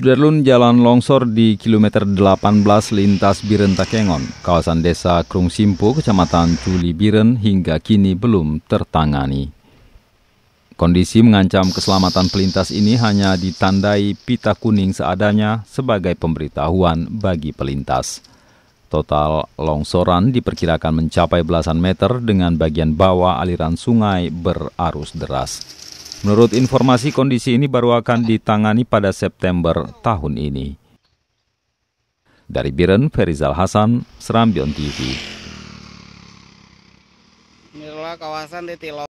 Sudarlun jalan longsor di kilometer 18 lintas Biren Takengon, kawasan desa Krung Simpo, kecamatan Culi Biren hingga kini belum tertangani. Kondisi mengancam keselamatan pelintas ini hanya ditandai pita kuning seadanya sebagai pemberitahuan bagi pelintas. Total longsoran diperkirakan mencapai belasan meter dengan bagian bawah aliran sungai berarus deras. Menurut informasi, kondisi ini baru akan ditangani pada September tahun ini. Dari Biren, Ferizal Hasan, Serambion TV. Inilah kawasan di Tilo.